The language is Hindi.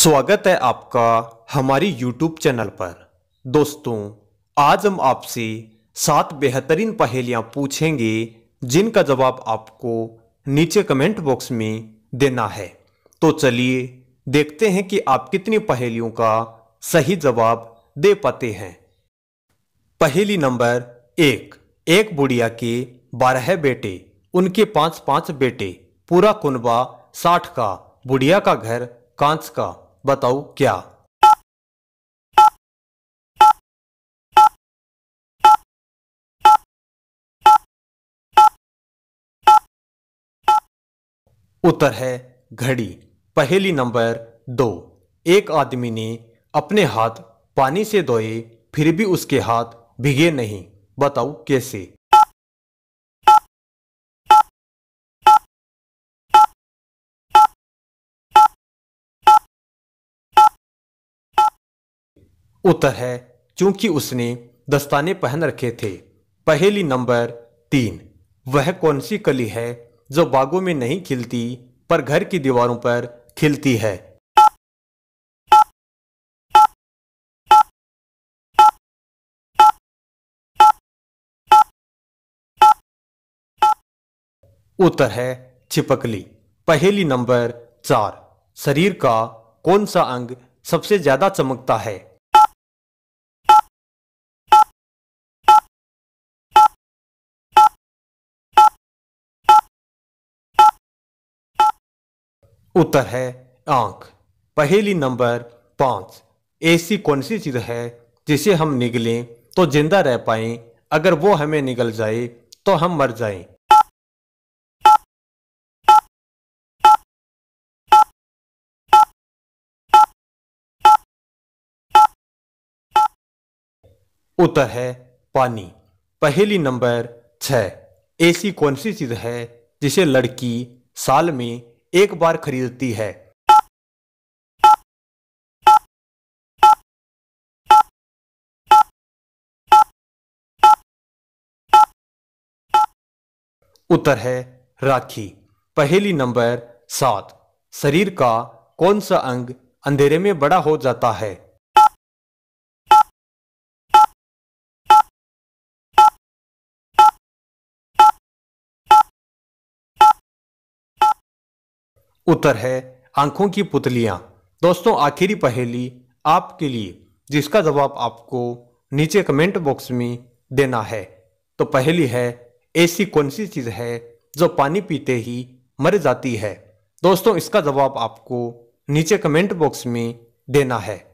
स्वागत है आपका हमारी YouTube चैनल पर दोस्तों आज हम आपसे सात बेहतरीन पहेलियां पूछेंगे जिनका जवाब आपको नीचे कमेंट बॉक्स में देना है तो चलिए देखते हैं कि आप कितनी पहेलियों का सही जवाब दे पाते हैं पहेली नंबर एक एक बुढ़िया के बारह बेटे उनके पांच पांच बेटे पूरा कुनबा साठ का बुढ़िया का घर कांच का बताओ क्या उत्तर है घड़ी पहेली नंबर दो एक आदमी ने अपने हाथ पानी से धोए फिर भी उसके हाथ भीगे नहीं बताओ कैसे उत्तर है क्योंकि उसने दस्ताने पहन रखे थे पहेली नंबर तीन वह कौन सी कली है जो बागों में नहीं खिलती पर घर की दीवारों पर खिलती है उत्तर है छिपकली पहेली नंबर चार शरीर का कौन सा अंग सबसे ज्यादा चमकता है उत्तर है आंख पहेली नंबर पांच ऐसी कौन सी चीज़ है जिसे हम निगलें तो जिंदा रह पाए अगर वो हमें निगल जाए तो हम मर जाएं। उत्तर है पानी पहेली नंबर छ ऐसी कौन सी चीज़ है जिसे लड़की साल में एक बार खरीदती है उत्तर है राखी पहेली नंबर सात शरीर का कौन सा अंग अंधेरे में बड़ा हो जाता है उत्तर है आंखों की पुतलियां दोस्तों आखिरी पहेली आपके लिए जिसका जवाब आपको नीचे कमेंट बॉक्स में देना है तो पहली है ऐसी कौन सी चीज़ है जो पानी पीते ही मर जाती है दोस्तों इसका जवाब आपको नीचे कमेंट बॉक्स में देना है